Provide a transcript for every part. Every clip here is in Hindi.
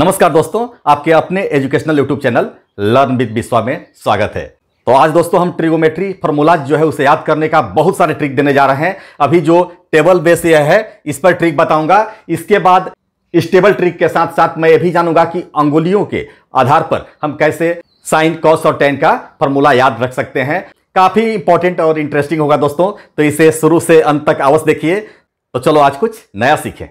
नमस्कार दोस्तों आपके अपने educational YouTube channel learn with Vishwa में स्वागत है तो आज दोस्तों हम ट्रिगोमेट्री फॉर्मूलाज जो है उसे याद करने का बहुत सारे ट्रिक देने जा रहे हैं अभी जो टेबल बेस यह है इस पर ट्रिक बताऊंगा इसके बाद इस टेबल ट्रिक के साथ साथ मैं ये भी जानूंगा कि अंगुलियों के आधार पर हम कैसे साइन कॉस और टेन का फॉर्मूला याद रख सकते हैं काफी इंपॉर्टेंट और इंटरेस्टिंग होगा दोस्तों तो इसे शुरू से अंत तक आवश्य देखिए तो चलो आज कुछ नया सीखें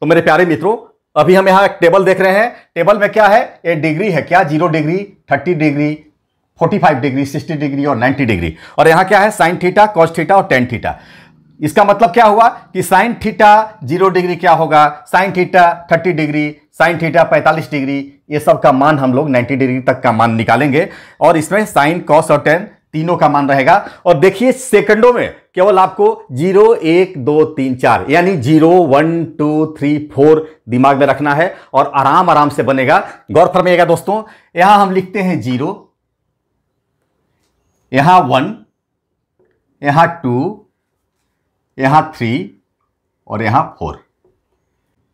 तो मेरे प्यारे मित्रों अभी हम यहाँ एक टेबल देख रहे हैं टेबल में क्या है ए डिग्री है क्या zero degree thirty degree forty five degree sixty degree और नाइन्टी डिग्री और यहाँ क्या है साइन थीटा कॉस थीटा और टेन थीटा इसका मतलब क्या हुआ कि साइन थीटा जीरो डिग्री क्या होगा sine theta thirty degree sine theta पैंतालीस डिग्री ये सब का मान हम लोग नाइन्टी डिग्री तक का मान निकालेंगे और इसमें साइन कॉस और टेन तीनों का मान रहेगा और देखिए सेकंडों में केवल आपको जीरो एक दो तीन चार यानी zero one two three four दिमाग में रखना है और आराम आराम से बनेगा गौर फरमाइएगा दोस्तों यहां हम लिखते हैं जीरो यहां वन यहां टू यहां थ्री और यहां फोर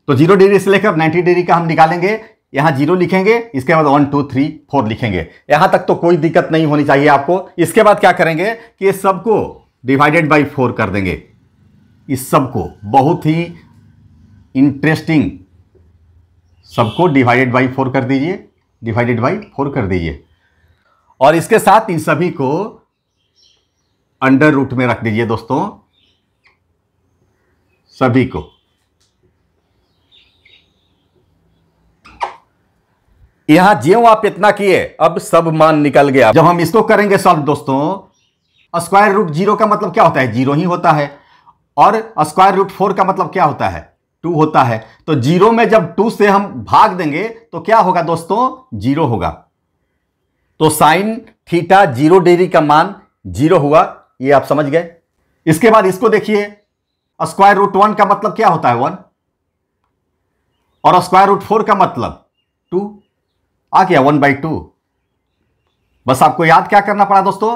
तो जीरो डिग्री से लेकर नाइन्टी डिग्री का हम निकालेंगे यहाँ जीरो लिखेंगे इसके बाद वन टू थ्री फोर लिखेंगे यहाँ तक तो कोई दिक्कत नहीं होनी चाहिए आपको इसके बाद क्या करेंगे कि सबको डिवाइडेड बाई फोर कर देंगे इस सबको बहुत ही इंटरेस्टिंग सबको डिवाइडेड बाई फोर कर दीजिए डिवाइडेड बाई फोर कर दीजिए और इसके साथ इन सभी को अंडर रूट में रख दीजिए दोस्तों सभी को यहां जो आप इतना किए अब सब मान निकल गया जब हम इसको करेंगे सॉल्व दोस्तों स्क्वायर रूट जीरो का मतलब क्या होता है जीरो ही होता है और स्क्वायर रूट फोर का मतलब क्या होता है टू होता है तो जीरो में जब टू से हम भाग देंगे तो क्या होगा दोस्तों जीरो होगा तो साइन थीटा जीरो डिग्री का मान जीरो हुआ ये आप समझ गए इसके बाद इसको देखिए स्क्वायर रूट वन का मतलब क्या होता है वन और स्क्वायर रूट फोर का मतलब टू आ गया वन बाई टू बस आपको याद क्या करना पड़ा दोस्तों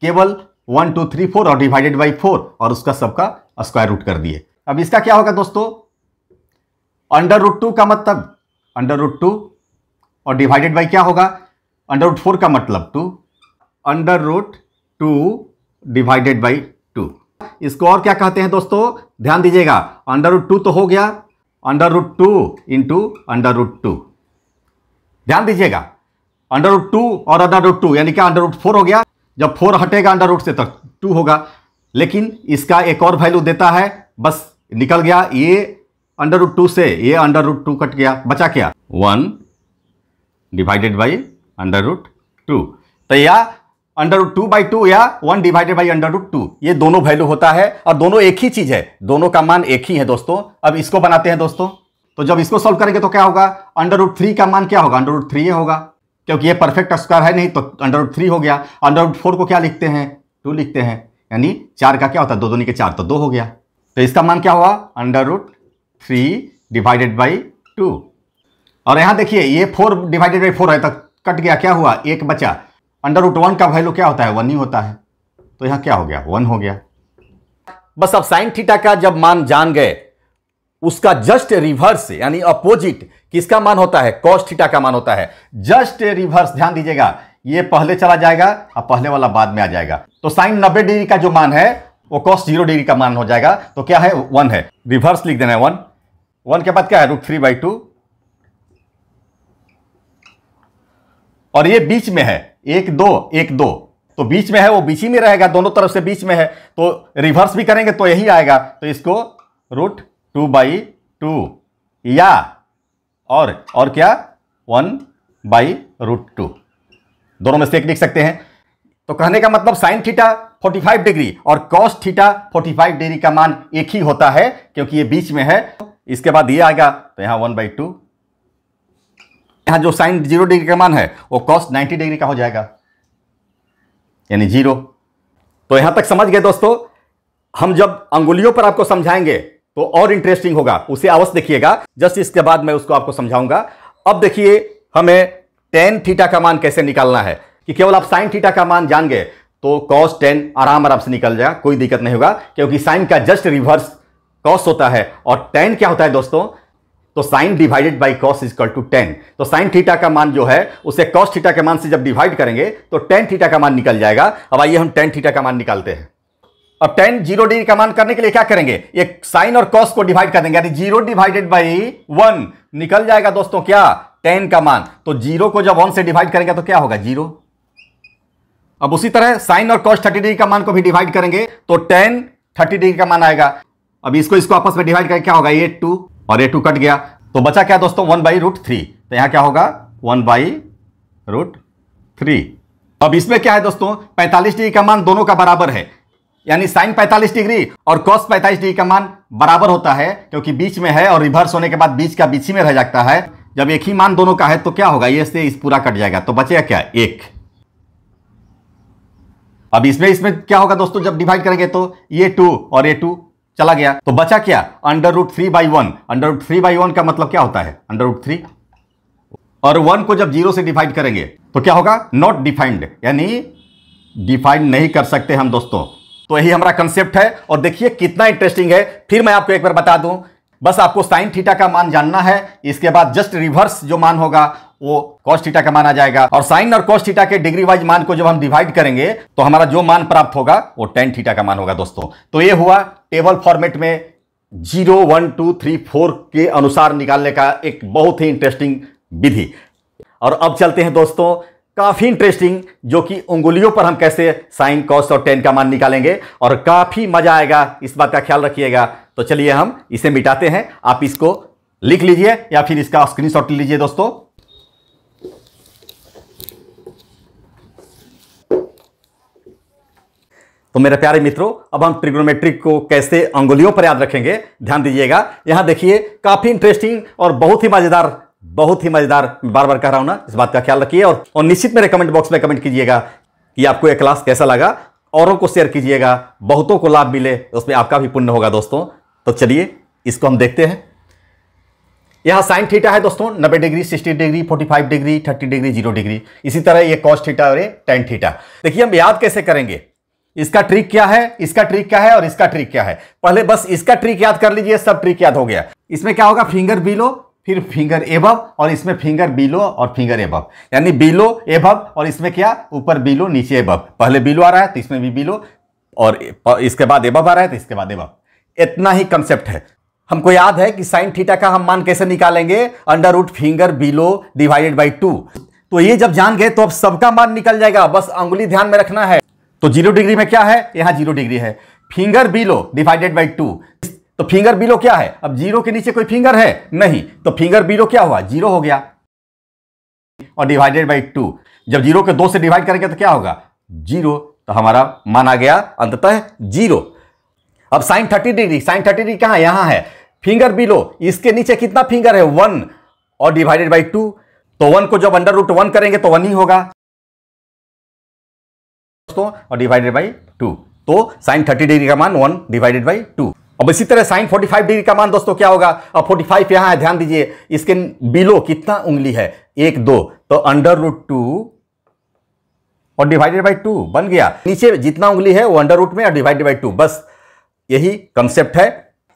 केवल वन टू थ्री फोर और डिवाइडेड बाई फोर और उसका सबका स्क्वायर रूट कर दिए अब इसका क्या होगा दोस्तों अंडर रूट टू का मतलब अंडर रूट टू और डिवाइडेड बाई क्या होगा अंडर रूट फोर का मतलब two under root two divided by two इसको और क्या कहते हैं दोस्तों ध्यान दीजिएगा अंडर रूट टू तो हो गया under root two into under root two ध्यान दीजिएगा अंडर रूट टू और अंडर रूट टू यानी कि अंडर रूट फोर हो गया जब फोर हटेगा अंडर रूट से तो टू होगा लेकिन इसका एक और वैल्यू देता है बस निकल गया ये अंडर रूट टू से ये अंडर रूट टू कट गया बचा क्या one divided by under root two तो या under root two by two या one divided by under root two ये दोनों वैल्यू होता है और दोनों एक ही चीज़ है दोनों का मान एक ही है दोस्तों अब इसको बनाते हैं दोस्तों तो जब इसको सोल्व करेंगे तो क्या होगा अंडर रूट थ्री का मान क्या होगा अंडर रूट थ्री होगा क्योंकि ये परफेक्ट स्क्वायर है नहीं तो अंडर रूट थ्री हो गया अंडर रूट फोर को क्या लिखते हैं टू लिखते हैं यानी चार का क्या होता है दो दोनी के चार तो दो हो गया तो इसका मान क्या हुआ under root three divided by two और यहां देखिए ये फोर डिवाइडेड बाई फोर है तो कट गया क्या हुआ एक बचा अंडर रूट वन का वैल्यू क्या होता है वन ही होता है तो यहां क्या हो गया वन हो गया बस अब साइन थीटा का जब मान जान गए उसका जस्ट रिवर्स यानी अपोजिट किसका मान होता है कॉस्ट थीटा का मान होता है जस्ट रिवर्स ध्यान दीजिएगा ये पहले चला जाएगा और पहले वाला बाद में आ जाएगा तो साइन नब्बे डिग्री का जो मान है वो कॉस्ट जीरो डिग्री का मान हो जाएगा तो क्या है वन है रिवर्स लिख देना है वन वन के बाद क्या है रूट थ्री बाई टू और ये बीच में है एक दो एक दो तो बीच में है वो बीच ही में रहेगा दोनों तरफ से बीच में है तो रिवर्स भी करेंगे तो यही आएगा तो इसको रूट टू बाई टू या और और क्या वन बाई रूट टू दोनों में से एक लिख सकते हैं तो कहने का मतलब साइन थीटा 45 डिग्री और कॉस थीटा 45 डिग्री का मान एक ही होता है क्योंकि ये बीच में है इसके बाद ये आएगा तो यहाँ वन बाई टू यहाँ जो साइन जीरो डिग्री का मान है वो कॉस 90 डिग्री का हो जाएगा यानी जीरो तो यहाँ तक समझ गए दोस्तों हम जब अंगुलियों पर आपको समझाएंगे तो और इंटरेस्टिंग होगा उसे अवश्य देखिएगा जस्ट इसके बाद मैं उसको आपको समझाऊंगा अब देखिए हमें टेन थीटा का मान कैसे निकालना है कि केवल आप साइन थीटा का मान जान गए तो कॉस टेन आराम आराम से निकल जाएगा कोई दिक्कत नहीं होगा क्योंकि साइन का जस्ट रिवर्स कॉस होता है और टेन क्या होता है दोस्तों तो sine divided by cos equal to tan तो साइन थीटा का मान जो है उसे कॉस थीटा के मान से जब डिवाइड करेंगे तो टेन थीटा का मान निकल जाएगा अब आइए हम टेन थीटा का मान निकालते हैं अब टेन जीरो डिग्री का मान करने के लिए क्या करेंगे एक साइन और कॉस को डिवाइड कर देंगे यानी जीरो डिवाइडेड बाई वन निकल जाएगा दोस्तों क्या टेन का मान तो जीरो को जब वन से डिवाइड करेंगे तो क्या होगा जीरो अब उसी तरह साइन और कॉस थर्टी डिग्री का मान को भी डिवाइड करेंगे तो टेन थर्टी डिग्री का मान आएगा अब इसको इसको आपस में डिवाइड करके क्या होगा एट टू और एट टू कट गया तो बचा क्या दोस्तों वन बाई रूट थ्री तो यहां क्या होगा वन बाई रूट थ्री अब इसमें क्या है दोस्तों पैंतालीस डिग्री का मान दोनों का बराबर है यानी साइन 45 डिग्री और कॉस 45 डिग्री का मान बराबर होता है क्योंकि बीच में है और रिवर्स होने के बाद बीच का बीच ही में रह जाता है जब एक ही मान दोनों का है तो क्या होगा ये से इस पूरा कट जाएगा तो बचेगा क्या एक अब इसमें इसमें क्या होगा दोस्तों जब डिवाइड करेंगे तो ये टू और ये टू चला गया तो बचा क्या under root three by one under root three by one का मतलब क्या होता है अंडर रूट थ्री और वन को जब जीरो से डिवाइड करेंगे तो क्या होगा नॉट डिफाइंड यानी डिफाइंड नहीं कर सकते हम दोस्तों तो यही हमारा कंसेप्ट है और देखिए कितना इंटरेस्टिंग है फिर मैं आपको एक बार बता दूं बस आपको साइन थीटा का मान जानना है इसके बाद जस्ट रिवर्स जो मान होगा वो कॉस्ट थीटा का मान आ जाएगा और साइन और कॉस्ट थीटा के डिग्री वाइज मान को जब हम डिवाइड करेंगे तो हमारा जो मान प्राप्त होगा वो टेन थीटा का मान होगा दोस्तों तो ये हुआ टेबल फॉर्मेट में zero one two three four के अनुसार निकालने का एक बहुत ही इंटरेस्टिंग विधि और अब चलते हैं दोस्तों काफ़ी इंटरेस्टिंग जो कि उंगुलियों पर हम कैसे साइन कॉस और टेन का मान निकालेंगे और काफ़ी मज़ा आएगा इस बात का ख्याल रखिएगा तो चलिए हम इसे मिटाते हैं आप इसको लिख लीजिए या फिर इसका स्क्रीनशॉट ले लीजिए दोस्तों तो मेरे प्यारे मित्रों अब हम ट्रिग्नोमेट्रिक को कैसे अंगुलियों पर याद रखेंगे ध्यान दीजिएगा यहाँ देखिए काफ़ी इंटरेस्टिंग और बहुत ही मज़ेदार बहुत ही मजेदार बार बार कह रहा हूं ना इस बात का ख्याल रखिए और, और निश्चित मेरे कमेंट बॉक्स में कमेंट कीजिएगा कि आपको यह क्लास कैसा लगा औरों को शेयर कीजिएगा बहुतों को लाभ मिले उसमें आपका भी पुण्य होगा दोस्तों तो चलिए इसको हम देखते हैं यहाँ साइन थीटा है दोस्तों नब्बे degree sixty degree forty five degree thirty degree zero degree इसी तरह ये कॉस्ट थीटा और ये टेन थीटा देखिए हम याद कैसे करेंगे इसका ट्रिक क्या है इसका ट्रिक क्या है और इसका ट्रिक क्या है पहले बस इसका ट्रिक याद कर लीजिए सब ट्रिक याद हो गया इसमें क्या होगा फिंगर बिलो फिर फिंगर एबव और इसमें फिंगर बिलो और फिंगर एबव यानी बिलो एबव और इसमें क्या ऊपर बिलो नीचे एबव पहले बिलो आ रहा है तो इसमें भी बिलो और इसके बाद एबव आ रहा है तो इसके बाद एबव इतना ही कंसेप्ट है हमको याद है कि साइन थीटा का हम मान कैसे निकालेंगे under root finger below divided by two तो ये जब जान गए तो अब सबका मान निकल जाएगा बस अंगुली ध्यान में रखना है तो जीरो डिग्री में क्या है यहाँ जीरो डिग्री है finger below divided by two तो फिंगर बिलो क्या है अब जीरो के नीचे कोई फिंगर है नहीं तो फिंगर बिलो क्या हुआ जीरो हो गया और डिवाइडेड बाई टू जब जीरो को दो से डिवाइड करेंगे तो क्या होगा जीरो तो हमारा मान आ गया अंततः जीरो अब sine thirty degree sine thirty degree कहां यहां है फिंगर बिलो इसके नीचे कितना फिंगर है वन और डिवाइडेड बाई टू तो वन को जब अंडर रूट वन करेंगे तो वन ही होगा दोस्तों और डिवाइडेड बाई टू तो साइन थर्टी डिग्री का मान वन डिवाइडेड बाई टू अब इसी तरह साइन 45 डिग्री का मान दोस्तों क्या होगा अब 45 फाइव यहां है ध्यान दीजिए इसके बिलो कितना उंगली है एक दो तो अंडर रूट टू और डिवाइडेड बाई टू बन गया नीचे जितना उंगली है वो अंडर रूट में और डिवाइडेड बाई टू बस यही कंसेप्ट है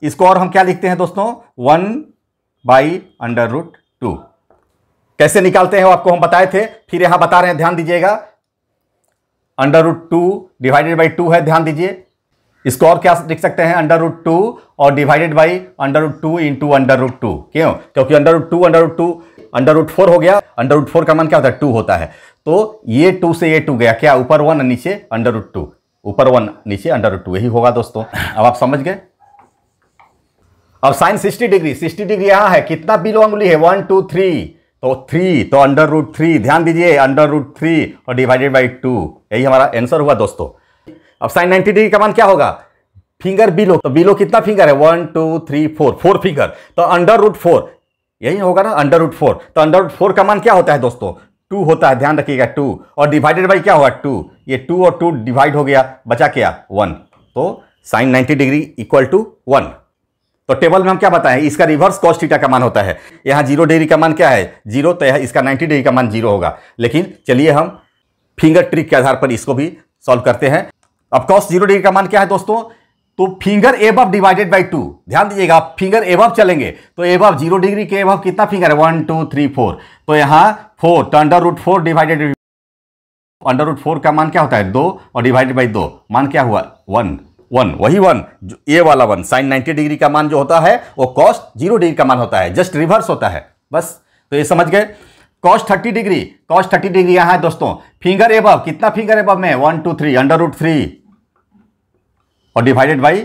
इसको और हम क्या लिखते हैं दोस्तों one by under root two कैसे निकालते हैं वो आपको हम बताए थे फिर यहां बता रहे हैं ध्यान दीजिएगा under root two divided by two है ध्यान दीजिए इसको और क्या लिख सकते हैं अंडर रूट टू और divided by under root two into under root two क्यों क्योंकि under root two under root two under root four हो गया अंडर रूट फोर का मान क्या होता है टू होता है तो ये टू से ये टू गया क्या ऊपर वन नीचे अंडर रूट टू ऊपर वन नीचे अंडर रूट टू यही होगा दोस्तों अब आप समझ गए अब sine sixty degree sixty degree यहाँ है कितना बिलो अंगुली है वन टू थ्री तो थ्री तो अंडर रूट थ्री ध्यान दीजिए अंडर रूट थ्री और डिवाइडेड बाई टू यही हमारा आंसर हुआ दोस्तों अब साइन नाइन्टी डिग्री का मान क्या होगा फिंगर बिलो तो बिलो कितना फिंगर है one two three four four finger तो अंडर रूट फोर यही होगा ना अंडर रूट फोर तो अंडर रूट फोर का मान क्या होता है दोस्तों टू होता है ध्यान रखिएगा टू और डिवाइडेड बाई क्या होगा टू ये टू और टू डिवाइड हो गया बचा क्या वन तो sine 90 degree equal to one तो टेबल में हम क्या बताएं इसका रिवर्स कॉस्ट थीटा का मान होता है यहाँ जीरो डिग्री का मान क्या है जीरो तो यह इसका 90 डिग्री का मान जीरो होगा लेकिन चलिए हम फिंगर ट्रिक के आधार पर इसको भी सॉल्व करते हैं अब कॉस जीरो डिग्री का मान क्या है दोस्तों तो finger above divided by two ध्यान दीजिएगा फिंगर एबव चलेंगे तो एबव जीरो डिग्री के एबव कितना फिंगर है वन टू थ्री फोर तो यहाँ फोर तो under root four divided under root four का मान क्या होता है दो और डिवाइडेड बाई दो मान क्या हुआ वन वन वही वन ए वाला वन साइन नाइन्टी डिग्री का मान जो होता है वो कॉस्ट जीरो डिग्री का मान होता है जस्ट रिवर्स होता है बस तो ये समझ गए cos thirty degree cos thirty degree यहाँ है दोस्तों फिंगर एबव कितना फिंगर एबव में one two three under root three और डिवाइडेड बाई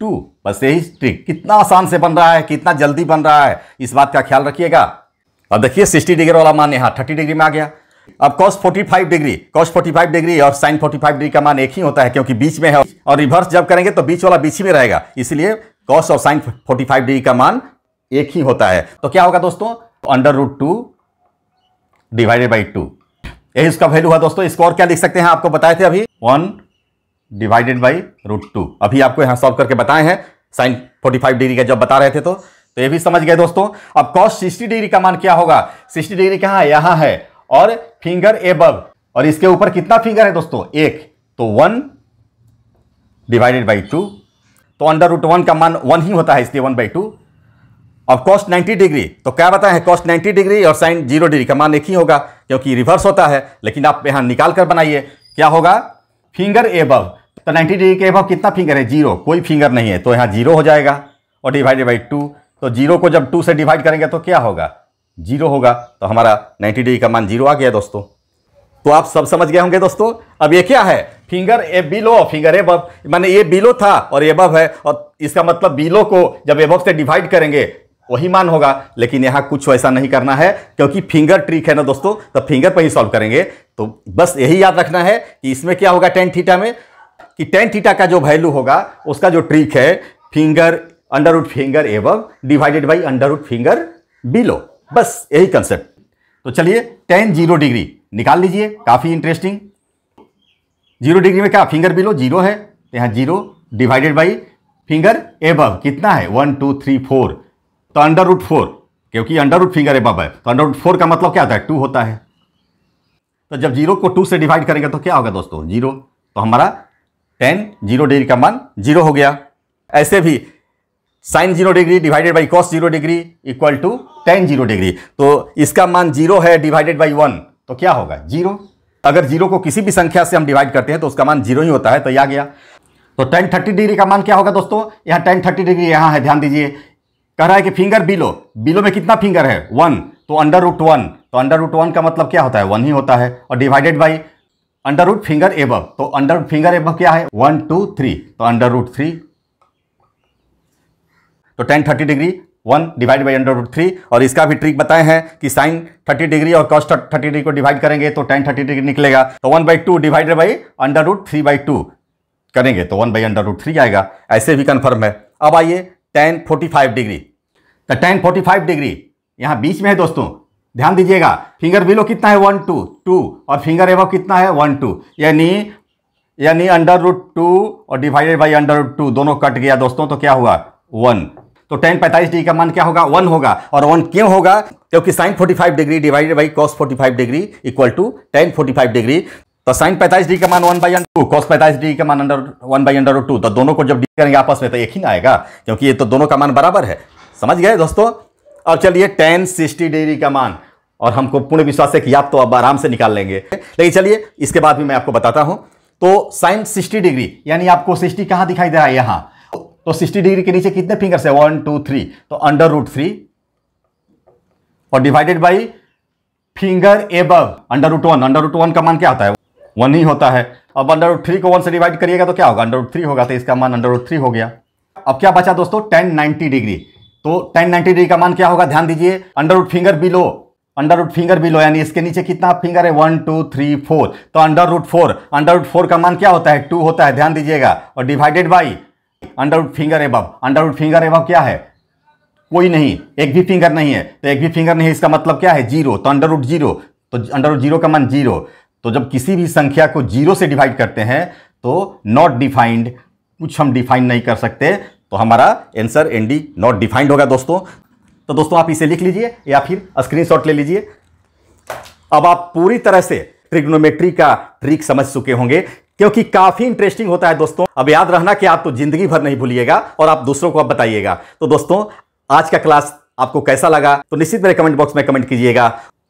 टू बस यही ट्रिक कितना आसान से बन रहा है कितना जल्दी बन रहा है इस बात का ख्याल रखिएगा अब देखिए सिक्सटी डिग्री वाला मान यहाँ थर्टी डिग्री में आ गया अब कॉस 45 डिग्री कॉस 45 डिग्री और साइन 45 डिग्री का मान एक ही होता है क्योंकि बीच में है और रिवर्स जब करेंगे तो बीच वाला बीच में रहेगा इसलिए कॉस और साइन 45 डिग्री का मान एक ही होता है तो क्या होगा दोस्तों under root two divided by two यही उसका वैल्यू हुआ दोस्तों इसको और क्या लिख सकते हैं आपको बताए थे अभी one divided by root two अभी आपको यहां सॉल्व करके बताए हैं साइन 45 डिग्री का जब बता रहे थे तो तो ये भी समझ गए दोस्तों अब कॉस 60 डिग्री का मान क्या होगा 60 डिग्री कहाँ है यहाँ है और फिंगर एबव और इसके ऊपर कितना फिंगर है दोस्तों एक तो वन डिवाइडेड बाई टू तो अंडर रूट वन का मान वन ही होता है इसलिए वन बाई टू अब कॉस्ट नाइन्टी डिग्री तो क्या बताएं कॉस्ट नाइन्टी डिग्री और साइन जीरो डिग्री का मान एक ही होगा क्योंकि रिवर्स होता है लेकिन आप यहाँ निकाल कर बनाइए क्या होगा फिंगर एबव तो 90 डिग्री के अभाव कितना फिंगर है जीरो कोई फिंगर नहीं है तो यहाँ जीरो हो जाएगा और डिवाइडेड बाई टू तो जीरो को जब टू से डिवाइड करेंगे तो क्या होगा जीरो होगा तो हमारा नाइन्टी डिग्री का मान जीरो आ गया दोस्तों तो आप सब समझ गए होंगे दोस्तों अब ये क्या है फिंगर ए बिलो फिंगर एब मैंने ये बिलो था और एबव है और इसका मतलब बिलो को जब एबव से डिवाइड करेंगे वही मान होगा लेकिन यहाँ कुछ ऐसा नहीं करना है क्योंकि फिंगर ट्रिक है ना दोस्तों तो फिंगर पर ही सॉल्व करेंगे तो बस यही याद रखना है कि इसमें क्या होगा टेन थीटा में कि टेन थीटा का जो वैल्यू होगा उसका जो ट्रिक है finger under root finger above divided by under root finger below बस यही कंसेप्ट तो चलिए टेन जीरो डिग्री निकाल लीजिए काफ़ी इंटरेस्टिंग जीरो डिग्री में क्या फिंगर बिलो जीरो है यहाँ zero divided by finger above कितना है वन टू थ्री फोर तो अंडर उड फोर क्योंकि अंडर रूट फिंगर एबव है तो अंडर रूट फोर का मतलब क्या होता है टू होता है तो जब जीरो को टू से डिवाइड करेंगे तो क्या होगा दोस्तों जीरो तो हमारा टेन जीरो डिग्री का मान जीरो हो गया ऐसे भी sine zero degree divided by cos zero degree equal to tan zero degree तो इसका मान जीरो है डिवाइडेड बाई वन तो क्या होगा जीरो अगर जीरो को किसी भी संख्या से हम डिवाइड करते हैं तो उसका मान जीरो ही होता है तो आ गया तो टेन थर्टी डिग्री का मान क्या होगा दोस्तों यहाँ टेन थर्टी डिग्री यहाँ है ध्यान दीजिए कह रहा है कि फिंगर बिलो बिलो में कितना फिंगर है वन तो अंडर रूट वन तो अंडर रूट वन का मतलब क्या होता है वन ही होता है और divided by under root finger above तो अंडर रूट फिंगर एब क्या है वन टू थ्री तो अंडर रूट थ्री तो tan thirty degree one divide by under root three और इसका भी ट्रिक बताए हैं कि साइन थर्टी डिग्री और कॉस्ट थर्टी डिग्री को डिवाइड करेंगे तो टेन थर्टी डिग्री निकलेगा तो one by two divided by under root three by two करेंगे तो one by under root three आएगा ऐसे भी कन्फर्म है अब आइए टेन फोर्टी फाइव डिग्री तो टेन फोर्टी फाइव डिग्री यहाँ बीच में है दोस्तों ध्यान दीजिएगा फिंगर बिलो कितना है वन टू टू और फिंगर एवो कितना है वन टू यानी यानी अंडर रूट टू और divided by under root two दोनों कट गया दोस्तों तो क्या हुआ वन तो टेन पैंतालीस डिग्री का मान क्या होगा वन होगा और वन क्यों होगा क्योंकि sine forty five degree divided by cos forty five degree equal to tan forty five degree तो साइन पैंतालीस डिग्री का मान one by under two cos पैंतालीस डिग्री का मान under one by under two तो दोनों को जब डिग्री करेंगे आपस में तो एक ही ना आएगा क्योंकि ये तो दोनों का मान बराबर है समझ गए दोस्तों और चलिए टेन सिक्सटी डिग्री का मान और हमको पूर्ण विश्वास है कि आप तो अब आराम से निकाल लेंगे लेकिन चलिए इसके बाद भी मैं आपको बताता हूं तो साइन सिक्सटी डिग्री यानी आपको सिक्सटी कहां दिखाई दे रहा है यहां तो सिक्सटी डिग्री के नीचे कितने फिंगर्स है वन टू थ्री तो अंडर रूट थ्री और divided by finger above under root one under root one का मान क्या होता है वन ही होता है अब अंडर रूट थ्री को वन से डिवाइड करिएगा तो क्या होगा अंडर रूट थ्री होगा तो इसका मान अंडर रूट थ्री हो गया अब क्या बचा दोस्तों टेन नाइनटी डिग्री तो टेन नाइनटी डिग्री का मान क्या होगा ध्यान दीजिए under root finger below under root finger below यानी इसके नीचे कितना फिंगर है वन टू थ्री फोर तो under root four under root four का मान क्या होता है टू होता है ध्यान दीजिएगा और divided by under root finger above under root finger above क्या है कोई नहीं एक भी फिंगर नहीं है तो एक भी फिंगर नहीं है इसका मतलब क्या है जीरो तो अंडर रूट जीरो तो अंडर रूट जीरो का मान जीरो तो जब किसी भी संख्या को जीरो से डिवाइड करते हैं तो नॉट डिफाइंड कुछ हम डिफाइन नहीं कर सकते तो हमारा answer N D not defined होगा दोस्तों तो दोस्तों आप इसे लिख लीजिए या फिर स्क्रीनशॉट ले लीजिए अब आप पूरी तरह से ट्रिग्नोमेट्री का ट्रिक समझ चुके होंगे क्योंकि काफी इंटरेस्टिंग होता है दोस्तों अब याद रहना कि आप तो जिंदगी भर नहीं भूलिएगा और आप दूसरों को आप बताइएगा तो दोस्तों आज का क्लास आपको कैसा लगा तो निश्चित मेरे कमेंट बॉक्स में कमेंट कीजिएगा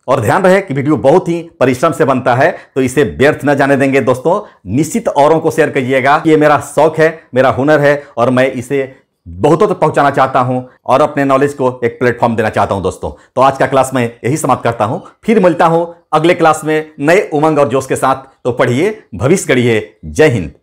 और ध्यान रहे कि वीडियो बहुत ही परिश्रम से बनता है तो इसे व्यर्थ न जाने देंगे दोस्तों निश्चित औरों को शेयर करिएगा ये मेरा शौक है मेरा हुनर है और मैं इसे बहुतों तक तो पहुंचाना चाहता हूं और अपने नॉलेज को एक प्लेटफॉर्म देना चाहता हूं दोस्तों तो आज का क्लास मैं यही समाप्त करता हूं फिर मिलता हूं अगले क्लास में नए उमंग और जोश के साथ तो पढ़िए भविष्य करिए जय हिंद